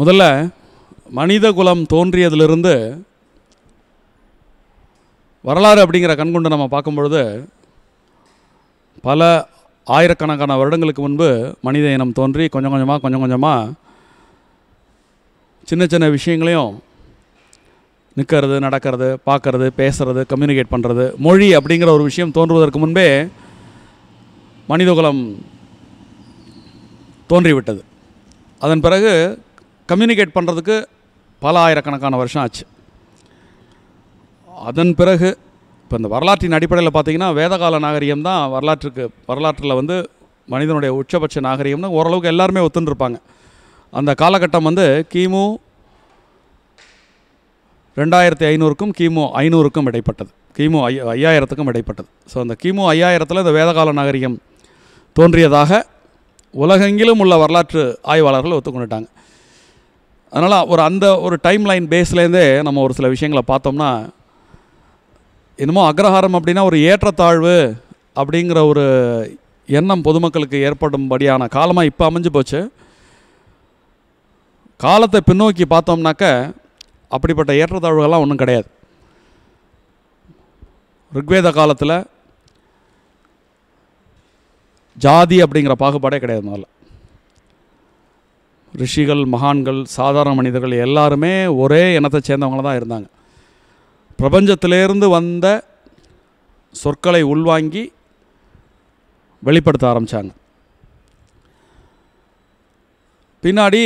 முதல்ல மனித குலம் தோன்றியதிலிருந்து வரலாறு அப்படிங்கிற கண்கொண்டு நம்ம பார்க்கும்பொழுது பல ஆயிரக்கணக்கான வருடங்களுக்கு முன்பு மனித இனம் தோன்றி கொஞ்சம் கொஞ்சமாக கொஞ்சம் கொஞ்சமாக சின்ன சின்ன விஷயங்களையும் நிற்கிறது நடக்கிறது பார்க்குறது பேசுகிறது கம்யூனிகேட் பண்ணுறது மொழி அப்படிங்கிற ஒரு விஷயம் தோன்றுவதற்கு முன்பே மனிதகுலம் தோன்றிவிட்டது அதன் பிறகு கம்யூனிகேட் பண்ணுறதுக்கு பல ஆயிரக்கணக்கான வருஷம் ஆச்சு அதன் பிறகு இப்போ இந்த வரலாற்றின் அடிப்படையில் பார்த்திங்கன்னா வேதகால நாகரிகம் தான் வரலாற்றுக்கு வரலாற்றில் வந்து மனிதனுடைய உச்சபட்ச நாகரிகம்னு ஓரளவுக்கு எல்லாருமே ஒத்துன்னு அந்த காலகட்டம் வந்து கிமு ரெண்டாயிரத்தி ஐநூறுக்கும் கிமு ஐநூறுக்கும் இடைப்பட்டது கிமு ஐ ஐயாயிரத்துக்கும் இடைப்பட்டது ஸோ அந்த கிமு ஐயாயிரத்தில் இந்த வேதகால நாகரிகம் தோன்றியதாக உலகெங்கிலும் உள்ள வரலாற்று ஆய்வாளர்கள் ஒத்துக்கொண்டுட்டாங்க அதனால் ஒரு அந்த ஒரு டைம் லைன் பேஸ்லேருந்தே நம்ம ஒரு சில விஷயங்களை பார்த்தோம்னா என்னமோ அக்ரஹாரம் அப்படின்னா ஒரு ஏற்றத்தாழ்வு அப்படிங்கிற ஒரு எண்ணம் பொதுமக்களுக்கு ஏற்படும்படியான காலமாக இப்போ அமைஞ்சு போச்சு காலத்தை பின்னோக்கி பார்த்தோம்னாக்க அப்படிப்பட்ட ஏற்றத்தாழ்வுகள்லாம் ஒன்றும் கிடையாது ருக்வேத காலத்தில் ஜாதி அப்படிங்கிற பாகுபாடே கிடையாது முதல்ல ரிஷிகள் மகான்கள் சாதாரண மனிதர்கள் எல்லாருமே ஒரே இனத்தை சேர்ந்தவங்கள தான் இருந்தாங்க பிரபஞ்சத்திலேருந்து வந்த சொற்களை உள்வாங்கி வெளிப்படுத்த ஆரம்பித்தாங்க பின்னாடி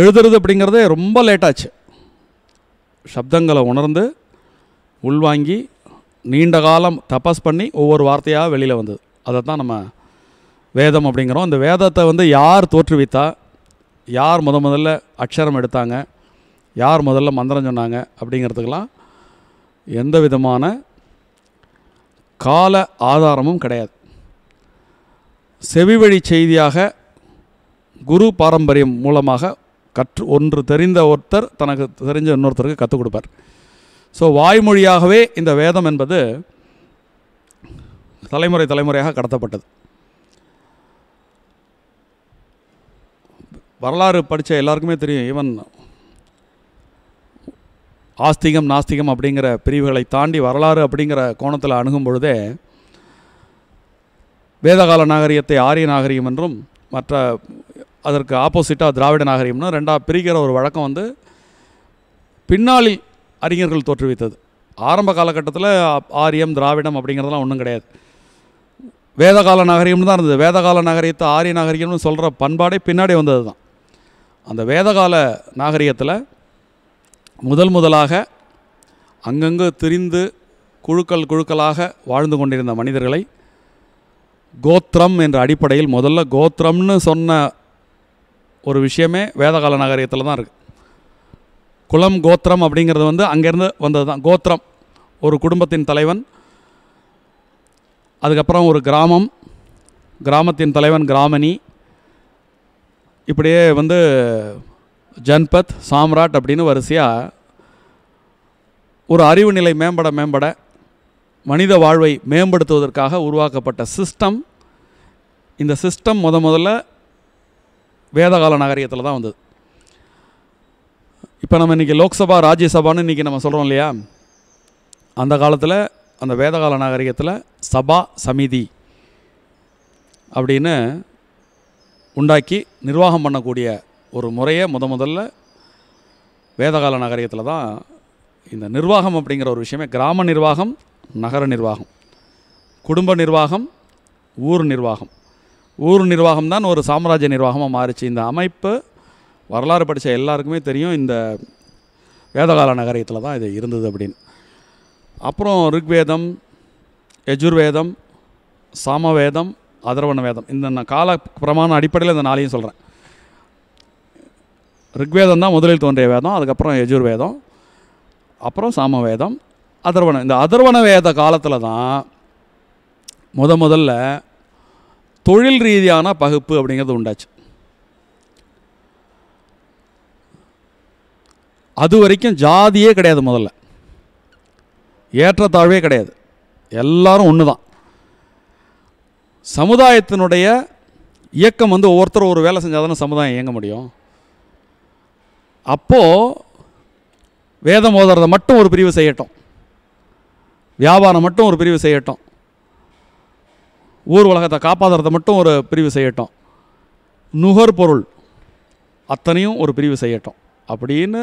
எழுதுறது அப்படிங்கிறதே ரொம்ப லேட்டாச்சு சப்தங்களை உணர்ந்து உள்வாங்கி நீண்ட காலம் தபஸ் பண்ணி ஒவ்வொரு வார்த்தையாக வெளியில் வந்தது அதை தான் நம்ம வேதம் அப்படிங்கிறோம் அந்த வேதத்தை வந்து யார் தோற்றுவித்தா யார் முத முதல்ல அக்ஷரம் எடுத்தாங்க யார் முதல்ல மந்திரம் சொன்னாங்க அப்படிங்கிறதுக்கெல்லாம் எந்த விதமான கால ஆதாரமும் கிடையாது செவி வழி செய்தியாக குரு பாரம்பரியம் மூலமாக கற்று ஒன்று தெரிந்த ஒருத்தர் தனக்கு தெரிஞ்ச இன்னொருத்தருக்கு கற்றுக் கொடுப்பார் ஸோ வாய்மொழியாகவே இந்த வேதம் என்பது தலைமுறை தலைமுறையாக கடத்தப்பட்டது வரலாறு படித்த எல்லாருக்குமே தெரியும் ஈவன் ஆஸ்திகம் நாஸ்திகம் அப்படிங்கிற பிரிவுகளை தாண்டி வரலாறு அப்படிங்கிற கோணத்தில் அணுகும் பொழுதே வேதகால நாகரிகத்தை ஆரிய நாகரிகம் என்றும் மற்ற அதற்கு ஆப்போசிட்டாக திராவிட நாகரிகம்னு ரெண்டாக பிரிக்கிற ஒரு வழக்கம் வந்து பின்னாளில் அறிஞர்கள் தோற்றுவித்தது ஆரம்ப காலகட்டத்தில் ஆரியம் திராவிடம் அப்படிங்கிறதெல்லாம் ஒன்றும் கிடையாது வேதகால நாகரிகம்னு தான் இருந்தது வேதகால நாகரிகத்தை ஆரிய நாகரிகம்னு சொல்கிற பண்பாடே பின்னாடி வந்தது தான் அந்த வேதகால நாகரிகத்தில் முதல் முதலாக அங்கங்கு திரிந்து குழுக்கள் குழுக்களாக வாழ்ந்து கொண்டிருந்த மனிதர்களை கோத்திரம் என்ற அடிப்படையில் முதல்ல கோத்திரம்னு சொன்ன ஒரு விஷயமே வேதகால நாகரிகத்தில் தான் இருக்குது குளம் கோத்திரம் அப்படிங்கிறது வந்து அங்கேருந்து வந்தது தான் கோத்திரம் ஒரு குடும்பத்தின் தலைவன் அதுக்கப்புறம் ஒரு கிராமம் கிராமத்தின் தலைவன் கிராமணி இப்படியே வந்து ஜன்பத் சாம்ராட் அப்படின்னு வரிசையாக ஒரு அறிவு நிலை மேம்பட மேம்பட மனித வாழ்வை மேம்படுத்துவதற்காக உருவாக்கப்பட்ட சிஸ்டம் இந்த சிஸ்டம் முத முதல்ல வேதகால நாகரிகத்தில் தான் வந்தது இப்போ நம்ம இன்றைக்கி லோக்சபா ராஜ்யசபான்னு இன்றைக்கி நம்ம சொல்கிறோம் இல்லையா அந்த காலத்தில் அந்த வேதகால நாகரிகத்தில் சபா சமிதி அப்படின்னு உண்டாக்கி நிர்வாகம் பண்ணக்கூடிய ஒரு முறையை முத முதல்ல வேதகால நகரியத்தில் தான் இந்த நிர்வாகம் அப்படிங்கிற ஒரு விஷயமே கிராம நிர்வாகம் நகர நிர்வாகம் குடும்ப நிர்வாகம் ஊர் நிர்வாகம் ஊர் நிர்வாகம் தான் ஒரு சாம்ராஜ்ய நிர்வாகமாக மாறிச்சு இந்த அமைப்பு வரலாறு படித்த எல்லாருக்குமே தெரியும் இந்த வேதகால நகரியத்தில் தான் இது இருந்தது அப்படின்னு அப்புறம் ருக்வேதம் யஜுர்வேதம் சாமவேதம் அதர்வண வேதம் இந்த நான் கால பிரமாணம் அடிப்படையில் இந்த நாளையும் சொல்கிறேன் ரிக்வேதம் தான் முதலில் தோன்றிய வேதம் அதுக்கப்புறம் யஜுர் வேதம் அப்புறம் சாம வேதம் அதர்வணம் இந்த அதர்வண வேத காலத்தில் தான் முத முதல்ல தொழில் ரீதியான பகுப்பு அப்படிங்கிறது உண்டாச்சு அது வரைக்கும் ஜாதியே கிடையாது முதல்ல ஏற்றத்தாழ்வே கிடையாது எல்லாரும் ஒன்று தான் சமுதாயத்தினுடைய இயக்கம் வந்து ஒவ்வொருத்தர் ஒரு வேலை செஞ்சால் தானே சமுதாயம் இயங்க முடியும் அப்போது வேதம் ஓதுறதை மட்டும் ஒரு பிரிவு செய்யட்டும் வியாபாரம் மட்டும் ஒரு பிரிவு செய்யட்டும் ஊர் உலகத்தை காப்பாற்றுறதை மட்டும் ஒரு பிரிவு செய்யட்டும் நுகர்பொருள் அத்தனையும் ஒரு பிரிவு செய்யட்டும் அப்படின்னு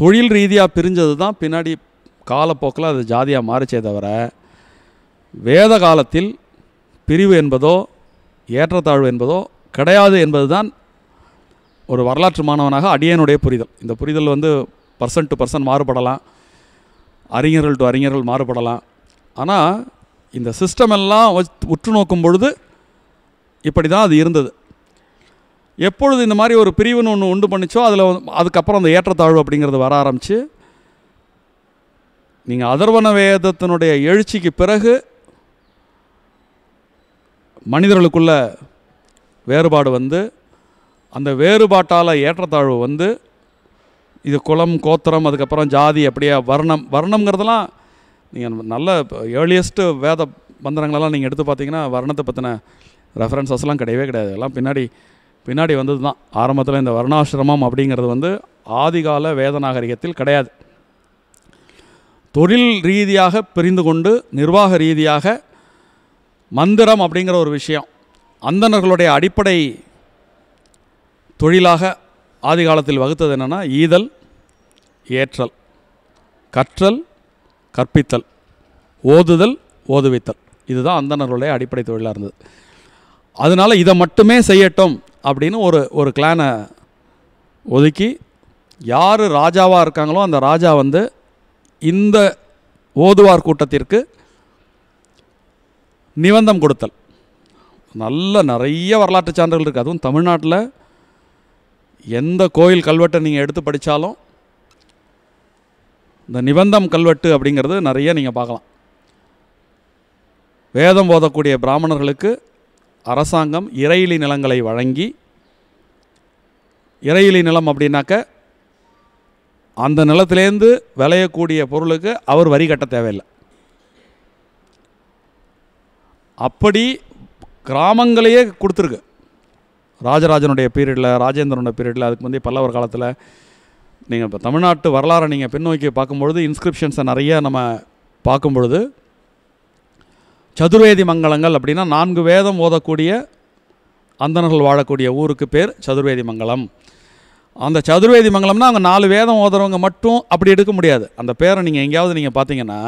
தொழில் ரீதியாக பிரிஞ்சது தான் பின்னாடி காலப்போக்கில் அது ஜாதியாக மாறிச்சே தவிர வேத காலத்தில் பிரிவு என்பதோ ஏற்றத்தாழ்வு என்பதோ கிடையாது என்பதுதான் ஒரு வரலாற்று மாணவனாக அடியனுடைய புரிதல் இந்த புரிதல் வந்து பர்சன்ட் டு பர்சன்ட் மாறுபடலாம் அறிஞர்கள் டு அறிஞர்கள் மாறுபடலாம் ஆனால் இந்த சிஸ்டம் எல்லாம் உற்று நோக்கும் பொழுது இப்படி தான் அது இருந்தது எப்பொழுது இந்த மாதிரி ஒரு பிரிவுன்னு ஒன்று உண்டு பண்ணிச்சோ அதில் அதுக்கப்புறம் அந்த ஏற்றத்தாழ்வு அப்படிங்கிறது வர ஆரம்பித்து நீங்கள் அதர்வன வேதத்தினுடைய எழுச்சிக்கு பிறகு மனிதர்களுக்குள்ள வேறுபாடு வந்து அந்த வேறுபாட்டால் ஏற்றத்தாழ்வு வந்து இது குலம் கோத்திரம் அதுக்கப்புறம் ஜாதி அப்படியே வர்ணம் வர்ணம்ங்கிறதெல்லாம் நீங்கள் நல்ல ஏர்லியஸ்ட்டு வேத மந்திரங்களெல்லாம் நீங்கள் எடுத்து பார்த்தீங்கன்னா வர்ணத்தை பற்றின ரெஃபரன்சஸ்லாம் கிடையவே கிடையாது எல்லாம் பின்னாடி பின்னாடி வந்தது தான் ஆரம்பத்தில் இந்த வர்ணாசிரமம் அப்படிங்கிறது வந்து ஆதிகால வேத நாகரிகத்தில் கிடையாது தொழில் ரீதியாக பிரிந்து கொண்டு நிர்வாக ரீதியாக மந்திரம் அப்படிங்கிற ஒரு விஷயம் அந்தணர்களுடைய அடிப்படை தொழிலாக ஆதி காலத்தில் வகுத்தது என்னென்னா ஈதல் ஏற்றல் கற்றல் கற்பித்தல் ஓதுதல் ஓதுவித்தல் இதுதான் அந்தணர்களுடைய அடிப்படை தொழிலாக இருந்தது அதனால் இதை மட்டுமே செய்யட்டும் அப்படின்னு ஒரு ஒரு கிளானை ஒதுக்கி யார் ராஜாவாக இருக்காங்களோ அந்த ராஜா வந்து இந்த ஓதுவார் கூட்டத்திற்கு நிபந்தம் கொடுத்தல் நல்ல நிறைய வரலாற்று சான்றுகள் இருக்குது அதுவும் தமிழ்நாட்டில் எந்த கோயில் கல்வெட்டை நீங்கள் எடுத்து படித்தாலும் இந்த நிபந்தம் கல்வெட்டு அப்படிங்கிறது நிறைய நீங்கள் பார்க்கலாம் வேதம் போதக்கூடிய பிராமணர்களுக்கு அரசாங்கம் இறையிலி நிலங்களை வழங்கி இறையிலி நிலம் அப்படின்னாக்க அந்த நிலத்திலேருந்து விளையக்கூடிய பொருளுக்கு அவர் வரி கட்ட தேவையில்லை அப்படி கிராமங்களையே கொடுத்துருக்கு ராஜராஜனுடைய பீரியடில் ராஜேந்திரனுடைய பீரியடில் அதுக்கு முந்தைய பல்லவர் காலத்தில் நீங்கள் இப்போ தமிழ்நாட்டு வரலாறை நீங்கள் பின்னோக்கி பார்க்கும்பொழுது இன்ஸ்கிரிப்ஷன்ஸை நிறைய நம்ம பார்க்கும்பொழுது சதுர்வேதி மங்கலங்கள் அப்படின்னா நான்கு வேதம் ஓதக்கூடிய அந்தனர்கள் வாழக்கூடிய ஊருக்கு பேர் சதுர்வேதி மங்கலம் அந்த சதுர்வேதி மங்கலம்னா அங்கே நாலு வேதம் ஓதுறவங்க மட்டும் அப்படி எடுக்க முடியாது அந்த பேரை நீங்கள் எங்கேயாவது நீங்கள் பார்த்தீங்கன்னா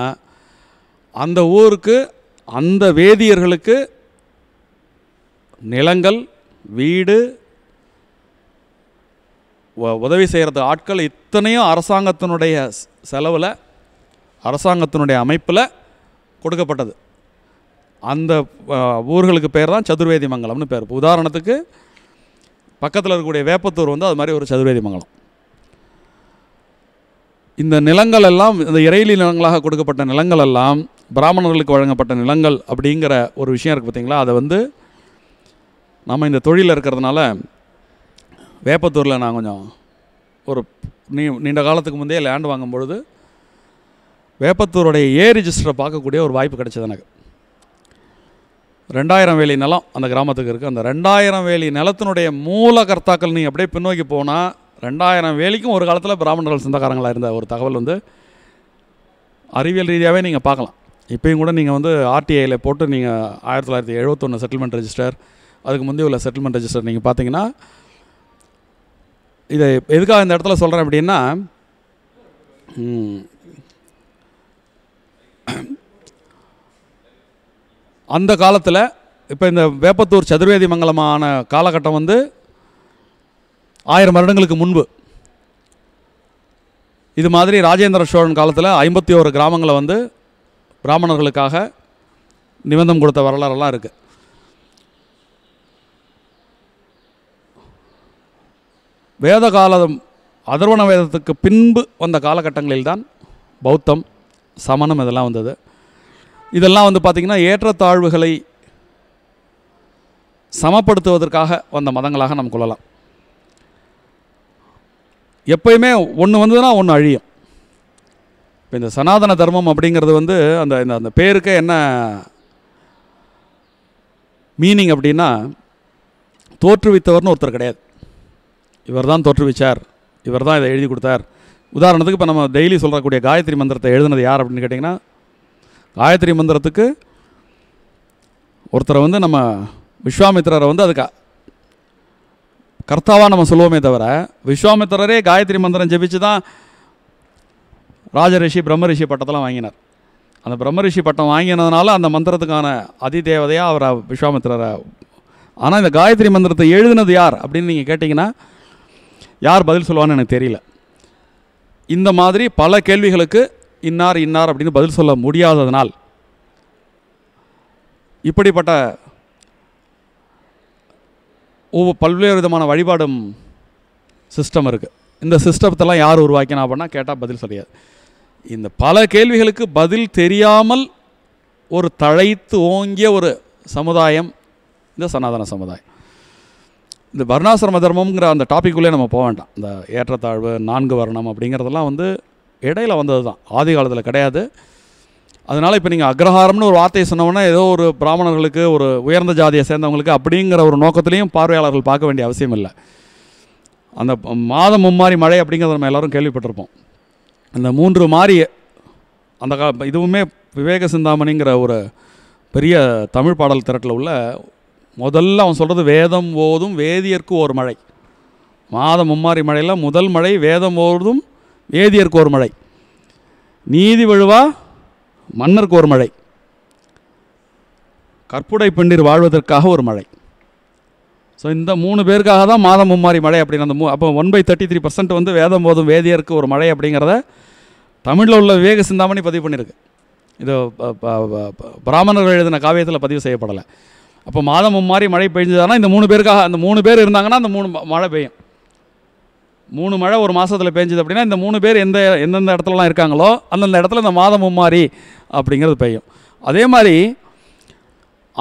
அந்த ஊருக்கு அந்த வேதியர்களுக்கு நிலங்கள் வீடு உதவி செய்கிறது ஆட்கள் இத்தனையும் அரசாங்கத்தினுடைய செலவில் அரசாங்கத்தினுடைய அமைப்பில் கொடுக்கப்பட்டது அந்த ஊர்களுக்கு பேர் தான் சதுர்வேதி மங்கலம்னு பேர் உதாரணத்துக்கு பக்கத்தில் இருக்கக்கூடிய வேப்பத்தூர் வந்து அது மாதிரி ஒரு சதுர்வேதி மங்கலம் இந்த நிலங்கள் எல்லாம் இந்த இறையிலி நிலங்களாக கொடுக்கப்பட்ட நிலங்கள் எல்லாம் பிராமணர்களுக்கு வழங்கப்பட்ட நிலங்கள் அப்படிங்கிற ஒரு விஷயம் இருக்குது பார்த்திங்களா அதை வந்து நம்ம இந்த தொழிலில் இருக்கிறதுனால வேப்பத்தூரில் நான் கொஞ்சம் ஒரு நீ நீண்ட காலத்துக்கு முந்தைய லேண்ட் வாங்கும் பொழுது வேப்பத்தூருடைய ஏ ரிஜிஸ்டரை பார்க்கக்கூடிய ஒரு வாய்ப்பு கிடைச்சது எனக்கு ரெண்டாயிரம் வேலி நிலம் அந்த கிராமத்துக்கு இருக்குது அந்த ரெண்டாயிரம் வேலி நிலத்தினுடைய மூல கர்த்தாக்கள் நீங்கள் அப்படியே பின்னோக்கி போனால் ரெண்டாயிரம் வேலிக்கும் ஒரு காலத்தில் பிராமணர்கள் சொந்தக்காரங்களாக இருந்த ஒரு தகவல் வந்து அறிவியல் ரீதியாகவே நீங்கள் பார்க்கலாம் இப்போயும் கூட நீங்கள் வந்து ஆர்டிஐயில் போட்டு நீங்கள் ஆயிரத்தி தொள்ளாயிரத்தி எழுபத்தொன்று செட்டில்மெண்ட் ரெஜிஸ்டர் அதுக்கு முந்தைய உள்ள செட்டில்மெண்ட் ரெஜிஸ்டர் நீங்கள் பார்த்தீங்கன்னா இதை எதுக்காக இந்த இடத்துல சொல்கிறேன் அப்படின்னா அந்த காலத்தில் இப்போ இந்த வேப்பத்தூர் சதுர்வேதி மங்கலமான காலகட்டம் வந்து ஆயிரம் வருடங்களுக்கு முன்பு இது மாதிரி ராஜேந்திர சோழன் காலத்தில் ஐம்பத்தி ஓரு கிராமங்களை வந்து பிராமணர்களுக்காக நிபந்தம் கொடுத்த வரலாறுலாம் இருக்குது வேத காலம் அதர்வண வேதத்துக்கு பின்பு வந்த காலகட்டங்களில் தான் பௌத்தம் சமணம் இதெல்லாம் வந்தது இதெல்லாம் வந்து பார்த்திங்கன்னா ஏற்றத்தாழ்வுகளை சமப்படுத்துவதற்காக வந்த மதங்களாக நம்ம கொள்ளலாம் எப்பயுமே ஒன்று வந்ததுன்னா ஒன்று அழியும் இப்போ இந்த சனாதன தர்மம் அப்படிங்கிறது வந்து அந்த இந்த அந்த பேருக்கு என்ன மீனிங் அப்படின்னா தோற்றுவித்தவர்னு ஒருத்தர் கிடையாது இவர் தான் தோற்றுவிச்சார் இவர் தான் இதை எழுதி கொடுத்தார் உதாரணத்துக்கு இப்போ நம்ம டெய்லி சொல்கிறக்கூடிய காயத்ரி மந்திரத்தை எழுதுனது யார் அப்படின்னு கேட்டிங்கன்னா காயத்ரி மந்திரத்துக்கு ஒருத்தரை வந்து நம்ம விஸ்வாமித்திரரை வந்து அதுக்கு கர்த்தாவாக நம்ம சொல்லுவோமே தவிர விஸ்வாமித்திரரே காயத்ரி மந்திரம் ஜெபிச்சு தான் ராஜரிஷி பிரம்மரிஷி பட்டத்தெல்லாம் வாங்கினார் அந்த பிரம்மரிஷி பட்டம் வாங்கினதுனால அந்த மந்திரத்துக்கான அதிதேவதையாக அவரை விஸ்வாமித்திரரை ஆனால் இந்த காயத்ரி மந்திரத்தை எழுதினது யார் அப்படின்னு நீங்கள் கேட்டிங்கன்னா யார் பதில் சொல்லுவான்னு எனக்கு தெரியல இந்த மாதிரி பல கேள்விகளுக்கு இன்னார் இன்னார் அப்படின்னு பதில் சொல்ல முடியாததனால் இப்படிப்பட்ட ஒவ்வொரு பல்வேறு விதமான வழிபாடும் சிஸ்டம் இருக்குது இந்த சிஸ்டத்தெல்லாம் யார் உருவாக்கினா அப்படின்னா கேட்டால் பதில் சொல்லியாது இந்த பல கேள்விகளுக்கு பதில் தெரியாமல் ஒரு தழைத்து ஓங்கிய ஒரு சமுதாயம் இந்த சனாதன சமுதாயம் இந்த வர்ணாசிரம தர்மம்ங்கிற அந்த டாப்பிக்குள்ளே நம்ம போக வேண்டாம் இந்த ஏற்றத்தாழ்வு நான்கு வர்ணம் அப்படிங்கிறதெல்லாம் வந்து இடையில் வந்தது தான் ஆதி காலத்தில் கிடையாது அதனால் இப்போ நீங்கள் அக்ரஹாரம்னு ஒரு வார்த்தையை சொன்னோன்னா ஏதோ ஒரு பிராமணர்களுக்கு ஒரு உயர்ந்த ஜாதியை சேர்ந்தவங்களுக்கு அப்படிங்கிற ஒரு நோக்கத்திலையும் பார்வையாளர்கள் பார்க்க வேண்டிய அவசியம் இல்லை அந்த மாதம் மும்மாரி மழை அப்படிங்கிறத நம்ம எல்லோரும் கேள்விப்பட்டிருப்போம் இந்த மூன்று மாறிய அந்த கா இதுவுமே விவேக சிந்தாமணிங்கிற ஒரு பெரிய தமிழ் பாடல் திரட்டில் உள்ள முதல்ல அவன் சொல்கிறது வேதம் ஓதும் வேதியர்க்கு ஒரு மழை மாதம் மும்மாரி மழையில் முதல் மழை வேதம் ஓதும் வேதியர்க்கு ஒரு மழை நீதி விழுவா மன்னர்க்கு ஒரு மழை கற்புடை பெண்ணீர் வாழ்வதற்காக ஒரு மழை ஸோ இந்த மூணு பேருக்காக தான் மாதம் மும்மாரி மழை அப்படின்னு அந்த மூ அப்போ one by thirty three percent வந்து வேதம் போதும் வேதியருக்கு ஒரு மழை அப்படிங்கிறத தமிழில் உள்ள விவேக சிந்தாமணி பதிவு பண்ணியிருக்கு இது பிராமணர்கள் எழுதின காவியத்தில் பதிவு செய்யப்படலை அப்போ மாதம் மும்மாரி மழை பெய்ஞ்சதுனா இந்த மூணு பேருக்காக அந்த மூணு பேர் இருந்தாங்கன்னா அந்த மூணு மழை பெய்யும் மூணு மழை ஒரு மாதத்தில் பெஞ்சது அப்படின்னா இந்த மூணு பேர் எந்த எந்தெந்த இடத்துலலாம் இருக்காங்களோ அந்தந்த இடத்துல இந்த மாதம் மும்மாரி அப்படிங்கிறது பெய்யும் அதே மாதிரி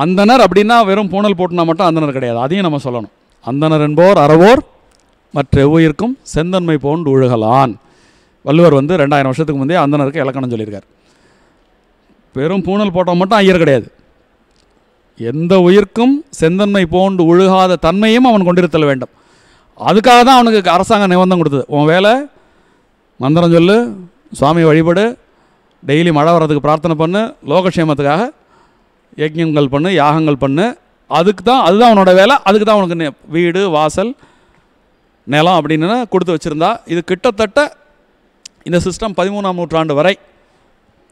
அந்தனர் அப்படின்னா வெறும் பூனல் போட்டுனா மட்டும் அந்தனர் கிடையாது அதையும் நம்ம சொல்லணும் அந்தனர் என்போர் அறவோர் மற்ற எவ்வயிருக்கும் செந்தன்மை போன்று உழுகலான் வள்ளுவர் வந்து ரெண்டாயிரம் வருஷத்துக்கு முந்தைய அந்தனருக்கு இலக்கணம் சொல்லியிருக்கார் வெறும் பூனல் போட்டால் மட்டும் ஐயர் கிடையாது எந்த உயிர்க்கும் செந்தன்மை போன்று ஒழுகாத தன்மையும் அவன் கொண்டிருத்தல் வேண்டும் அதுக்காக தான் அவனுக்கு அரசாங்கம் நிபந்தம் கொடுத்தது உன் வேலை மந்திரம் சொல்லு சுவாமி வழிபடு டெய்லி மழை வர்றதுக்கு பிரார்த்தனை பண்ணு லோகக்ஷேமத்துக்காக யஜ்யங்கள் பண்ணு யாகங்கள் பண்ணு அதுக்கு தான் அதுதான் அவனோட வேலை அதுக்கு தான் அவனுக்கு வீடு வாசல் நிலம் அப்படின்னு கொடுத்து வச்சுருந்தா இது கிட்டத்தட்ட இந்த சிஸ்டம் பதிமூணாம் நூற்றாண்டு வரை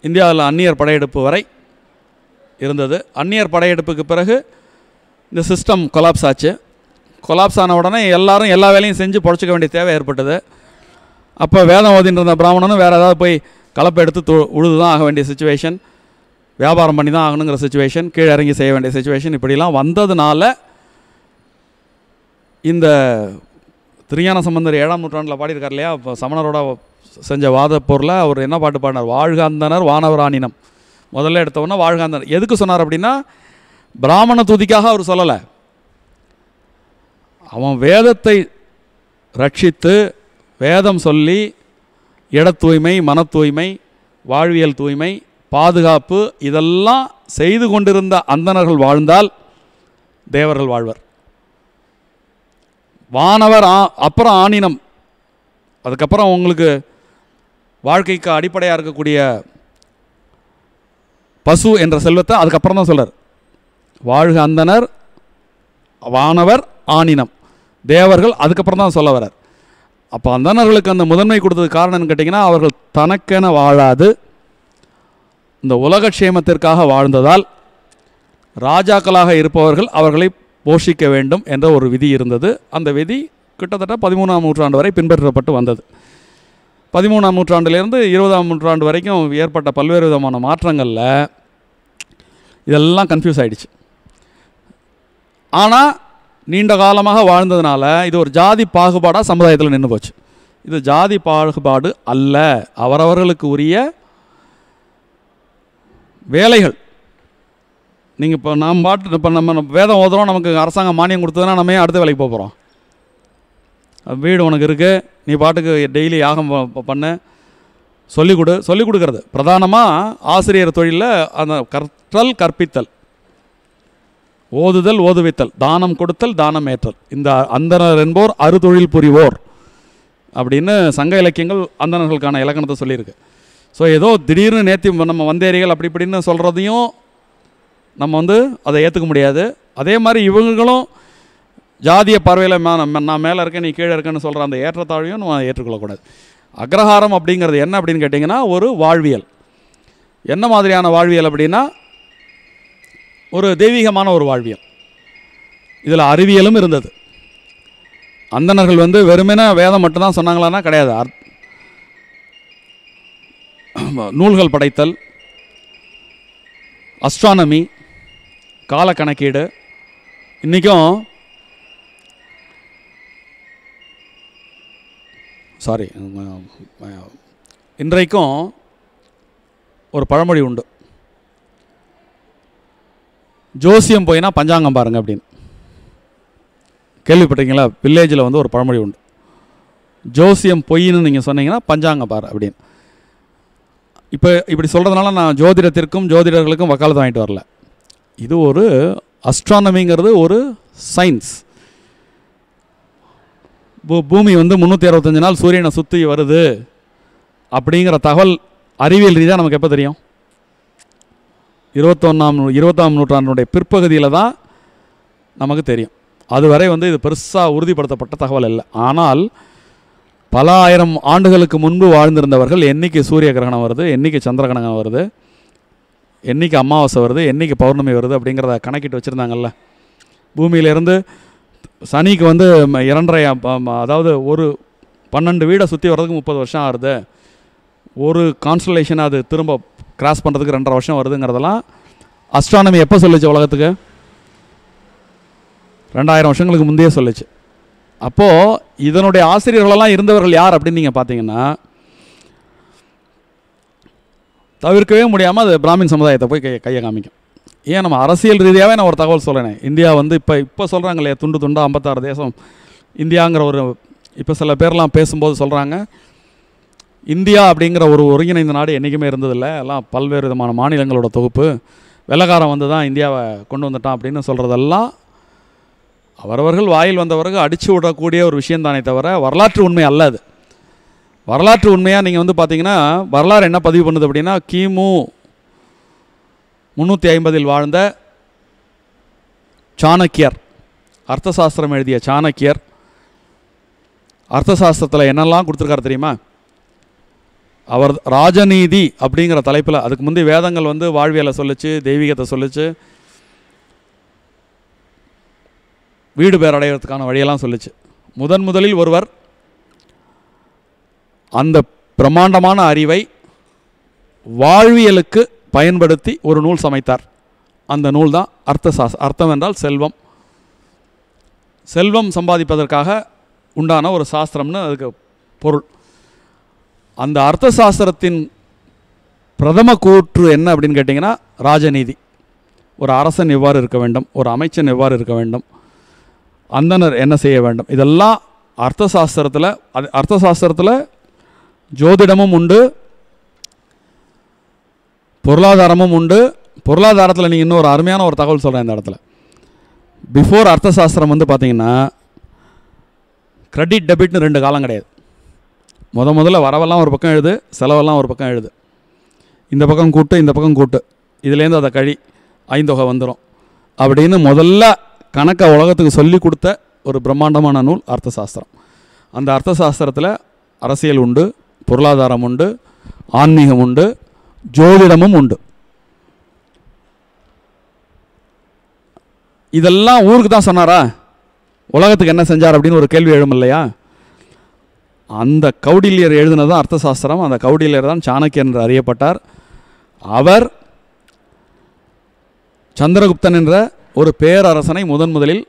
இந்தியாவில் அந்நியர் படையெடுப்பு வரை இருந்தது அந்நியர் படையெடுப்புக்கு பிறகு இந்த சிஸ்டம் கொலாப்ஸ் ஆச்சு கொலாப்ஸ் ஆன உடனே எல்லாரும் எல்லா வேலையும் செஞ்சு பொழைச்சிக்க வேண்டிய தேவை ஏற்பட்டது அப்போ வேதம் ஓதின்னு இருந்த பிராமணனும் வேறு ஏதாவது போய் கலப்பை எடுத்து தொ உழுது தான் ஆக வேண்டிய சுச்சுவேஷன் வியாபாரம் பண்ணி தான் ஆகணுங்கிற சுச்சுவேஷன் கீழே இறங்கி செய்ய வேண்டிய சுச்சுவேஷன் இப்படிலாம் வந்ததுனால இந்த திருஞான சம்பந்தர் ஏழாம் நூற்றாண்டில் பாடியிருக்கார் இல்லையா இப்போ சமணரோட செஞ்ச வாத பொருளை அவர் என்ன பாட்டு பாடினார் வாழ்காந்தனர் வானவராணினம் முதல்ல எடுத்தவொன்னே வாழ்காந்தனர் எதுக்கு சொன்னார் அப்படின்னா பிராமண துதிக்காக அவர் சொல்லலை அவன் வேதத்தை ரட்சித்து வேதம் சொல்லி இட தூய்மை மன தூய்மை வாழ்வியல் தூய்மை பாதுகாப்பு இதெல்லாம் செய்து கொண்டிருந்த அந்தனர்கள் வாழ்ந்தால் தேவர்கள் வாழ்வர் வானவர் ஆ அப்புறம் ஆணினம் அதுக்கப்புறம் உங்களுக்கு வாழ்க்கைக்கு அடிப்படையாக இருக்கக்கூடிய பசு என்ற செல்வத்தை அதுக்கப்புறம் தான் சொல்கிறார் வாழ்க அந்தனர் வானவர் ஆணினம் தேவர்கள் அதுக்கப்புறம் தான் சொல்ல வர்றார் அப்போ அந்தனர்களுக்கு அந்த முதன்மை கொடுத்தது காரணம்னு கேட்டிங்கன்னா அவர்கள் தனக்கென வாழாது இந்த க்ஷேமத்திற்காக வாழ்ந்ததால் ராஜாக்களாக இருப்பவர்கள் அவர்களை போஷிக்க வேண்டும் என்ற ஒரு விதி இருந்தது அந்த விதி கிட்டத்தட்ட பதிமூணாம் நூற்றாண்டு வரை பின்பற்றப்பட்டு வந்தது பதிமூணாம் நூற்றாண்டிலிருந்து இருபதாம் நூற்றாண்டு வரைக்கும் ஏற்பட்ட பல்வேறு விதமான மாற்றங்களில் இதெல்லாம் கன்ஃபியூஸ் ஆகிடுச்சு ஆனால் நீண்ட காலமாக வாழ்ந்ததுனால இது ஒரு ஜாதி பாகுபாடாக சமுதாயத்தில் நின்று போச்சு இது ஜாதி பாகுபாடு அல்ல அவரவர்களுக்கு உரிய வேலைகள் நீங்கள் இப்போ நாம் பாட்டு இப்போ நம்ம வேதம் ஓதுறோம் நமக்கு அரசாங்கம் மானியம் கொடுத்ததுன்னா நம்ம அடுத்த வேலைக்கு போகிறோம் வீடு உனக்கு இருக்குது நீ பாட்டுக்கு டெய்லி யாகம் பண்ண சொல்லிக் கொடு சொல்லிக் கொடுக்கறது பிரதானமாக ஆசிரியர் தொழிலில் அந்த கற்றல் கற்பித்தல் ஓதுதல் ஓதுவித்தல் தானம் கொடுத்தல் தானம் ஏற்றல் இந்த அந்தனர் என்போர் அறுதொழில் புரிவோர் அப்படின்னு சங்க இலக்கியங்கள் அந்தணர்களுக்கான இலக்கணத்தை சொல்லியிருக்கு ஸோ ஏதோ திடீர்னு நேற்று நம்ம வந்தேரிகள் அப்படி இப்படின்னு சொல்கிறதையும் நம்ம வந்து அதை ஏற்றுக்க முடியாது அதே மாதிரி இவங்களும் ஜாதிய மே நான் மேலே இருக்கேன் நீ கீழே இருக்கேன்னு சொல்கிற அந்த ஏற்றத்தாழ்வையும் நம்ம ஏற்றுக்கொள்ளக்கூடாது அக்ரஹாரம் அப்படிங்கிறது என்ன அப்படின்னு கேட்டிங்கன்னா ஒரு வாழ்வியல் என்ன மாதிரியான வாழ்வியல் அப்படின்னா ஒரு தெய்வீகமான ஒரு வாழ்வியல் இதில் அறிவியலும் இருந்தது அந்தணர்கள் வந்து வெறுமனே வேதம் மட்டும்தான் சொன்னாங்களான்னா கிடையாது நூல்கள் படைத்தல் அஸ்ட்ரானமி கால கணக்கீடு இன்றைக்கும் சாரி இன்றைக்கும் ஒரு பழமொழி உண்டு ஜோசியம் போயினா பஞ்சாங்கம் பாருங்க அப்படின்னு கேள்விப்பட்டீங்களா வில்லேஜில் வந்து ஒரு பழமொழி உண்டு ஜோசியம் பொய்ன்னு நீங்கள் சொன்னீங்கன்னா பஞ்சாங்கம் பாரு அப்படின்னு இப்போ இப்படி சொல்கிறதுனால நான் ஜோதிடத்திற்கும் ஜோதிடர்களுக்கும் வக்காலத்து வாங்கிட்டு வரல இது ஒரு அஸ்ட்ரானமிங்கிறது ஒரு சயின்ஸ் பூமி வந்து முந்நூற்றி அறுபத்தஞ்சு நாள் சூரியனை சுற்றி வருது அப்படிங்கிற தகவல் அறிவியல் ரீதியாக நமக்கு எப்போ தெரியும் இருபத்தொன்னாம் இருபத்தாம் நூற்றாண்டுடைய பிற்பகுதியில் தான் நமக்கு தெரியும் அதுவரை வந்து இது பெருசாக உறுதிப்படுத்தப்பட்ட தகவல் இல்லை ஆனால் பல ஆயிரம் ஆண்டுகளுக்கு முன்பு வாழ்ந்திருந்தவர்கள் என்றைக்கு சூரிய கிரகணம் வருது என்றைக்கு சந்திர கிரகணம் வருது என்றைக்கு அமாவாசை வருது என்றைக்கு பௌர்ணமி வருது அப்படிங்கிறத கணக்கிட்டு வச்சுருந்தாங்கல்ல பூமியிலேருந்து சனிக்கு வந்து இரண்டரை அதாவது ஒரு பன்னெண்டு வீடை சுற்றி வர்றதுக்கு முப்பது வருஷம் ஆகுது ஒரு கான்ஸ்டலேஷன் அது திரும்ப கிராஸ் பண்ணுறதுக்கு ரெண்டரை வருஷம் வருதுங்கிறதெல்லாம் அஸ்ட்ரானமி எப்போ சொல்லிச்சு உலகத்துக்கு ரெண்டாயிரம் வருஷங்களுக்கு முந்தையே சொல்லிச்சு அப்போது இதனுடைய ஆசிரியர்களெல்லாம் இருந்தவர்கள் யார் அப்படின்னு நீங்கள் பார்த்தீங்கன்னா தவிர்க்கவே முடியாமல் அது பிராமின் சமுதாயத்தை போய் கை கையை காமிக்கும் ஏன் நம்ம அரசியல் ரீதியாகவே நான் ஒரு தகவல் சொல்கிறேன் இந்தியா வந்து இப்போ இப்போ இல்லையா துண்டு துண்டாக ஐம்பத்தாறு தேசம் இந்தியாங்கிற ஒரு இப்போ சில பேர்லாம் பேசும்போது சொல்கிறாங்க இந்தியா அப்படிங்கிற ஒரு ஒருங்கிணைந்த நாடு என்றைக்குமே இருந்ததில்லை எல்லாம் பல்வேறு விதமான மாநிலங்களோட தொகுப்பு வெள்ளக்காரன் வந்து தான் இந்தியாவை கொண்டு வந்துட்டான் அப்படின்னு சொல்கிறதெல்லாம் அவரவர்கள் வாயில் வந்த பிறகு அடித்து விடக்கூடிய ஒரு விஷயம் தானே தவிர வரலாற்று உண்மை அல்ல அது வரலாற்று உண்மையாக நீங்கள் வந்து பார்த்தீங்கன்னா வரலாறு என்ன பதிவு பண்ணுது அப்படின்னா கிமு முந்நூற்றி ஐம்பதில் வாழ்ந்த சாணக்கியர் அர்த்தசாஸ்திரம் எழுதிய சாணக்கியர் அர்த்தசாஸ்திரத்தில் என்னெல்லாம் கொடுத்துருக்காரு தெரியுமா அவர் ராஜநீதி அப்படிங்கிற தலைப்பில் அதுக்கு முந்தைய வேதங்கள் வந்து வாழ்வியலை சொல்லிச்சு தெய்வீகத்தை சொல்லிச்சு வீடு பேர் அடைகிறதுக்கான வழியெல்லாம் சொல்லிச்சு முதன் முதலில் ஒருவர் அந்த பிரம்மாண்டமான அறிவை வாழ்வியலுக்கு பயன்படுத்தி ஒரு நூல் சமைத்தார் அந்த நூல் தான் அர்த்த சாஸ் அர்த்தம் என்றால் செல்வம் செல்வம் சம்பாதிப்பதற்காக உண்டான ஒரு சாஸ்திரம்னு அதுக்கு பொருள் அந்த அர்த்த சாஸ்திரத்தின் பிரதம கூற்று என்ன அப்படின்னு கேட்டிங்கன்னா ராஜநீதி ஒரு அரசன் எவ்வாறு இருக்க வேண்டும் ஒரு அமைச்சன் எவ்வாறு இருக்க வேண்டும் அந்தனர் என்ன செய்ய வேண்டும் இதெல்லாம் அர்த்த சாஸ்திரத்தில் அது அர்த்த சாஸ்திரத்தில் ஜோதிடமும் உண்டு பொருளாதாரமும் உண்டு பொருளாதாரத்தில் நீங்கள் இன்னொரு அருமையான ஒரு தகவல் சொல்கிறேன் இந்த இடத்துல பிஃபோர் அர்த்த சாஸ்திரம் வந்து பார்த்திங்கன்னா க்ரெடிட் டெபிட்னு ரெண்டு காலம் கிடையாது முத முதல்ல வரவெல்லாம் ஒரு பக்கம் எழுது செலவெல்லாம் ஒரு பக்கம் எழுது இந்த பக்கம் கூட்டு இந்த பக்கம் கூட்டு இதுலேருந்து அதை கழி ஐந்தொகை வந்துடும் அப்படின்னு முதல்ல கணக்கை உலகத்துக்கு சொல்லி கொடுத்த ஒரு பிரம்மாண்டமான நூல் அர்த்த சாஸ்திரம் அந்த அர்த்த சாஸ்திரத்தில் அரசியல் உண்டு பொருளாதாரம் உண்டு ஆன்மீகம் உண்டு ஜோதிடமும் உண்டு இதெல்லாம் ஊருக்கு தான் சொன்னாரா உலகத்துக்கு என்ன செஞ்சார் அப்படின்னு ஒரு கேள்வி எழும் இல்லையா அந்த கௌடில்யர் எழுதினதான் அர்த்த சாஸ்திரம் அந்த கௌடில்யர் தான் சாணக்கியர் என்று அறியப்பட்டார் அவர் சந்திரகுப்தன் என்ற ஒரு பேரரசனை முதன் முதலில்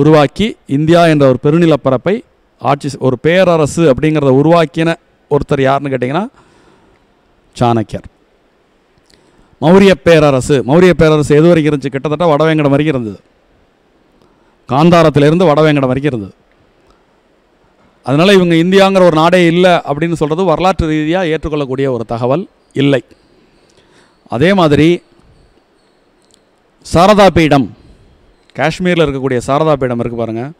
உருவாக்கி இந்தியா என்ற ஒரு பெருநிலப்பரப்பை ஆட்சி ஒரு பேரரசு அப்படிங்கிறத உருவாக்கின ஒருத்தர் யாருன்னு கேட்டிங்கன்னா சாணக்கியர் மௌரிய பேரரசு மௌரிய பேரரசு எது வரைக்கும் இருந்துச்சு கிட்டத்தட்ட வடவேங்கடம் வரைக்கும் இருந்தது காந்தாரத்திலிருந்து வடவேங்கடம் வரைக்கும் இருந்தது அதனால் இவங்க இந்தியாங்கிற ஒரு நாடே இல்லை அப்படின்னு சொல்கிறது வரலாற்று ரீதியாக ஏற்றுக்கொள்ளக்கூடிய ஒரு தகவல் இல்லை அதே மாதிரி சாரதா பீடம் காஷ்மீரில் இருக்கக்கூடிய சாரதா பீடம் இருக்குது பாருங்கள்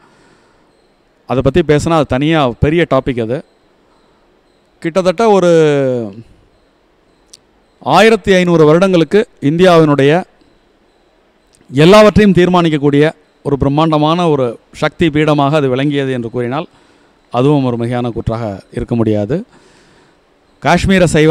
அதை பற்றி பேசினா அது தனியாக பெரிய டாபிக் அது கிட்டத்தட்ட ஒரு ஆயிரத்தி ஐநூறு வருடங்களுக்கு இந்தியாவினுடைய எல்லாவற்றையும் தீர்மானிக்கக்கூடிய ஒரு பிரம்மாண்டமான ஒரு சக்தி பீடமாக அது விளங்கியது என்று கூறினால் அதுவும் ஒரு மிகையான கூற்றாக இருக்க முடியாது காஷ்மீர சைவம்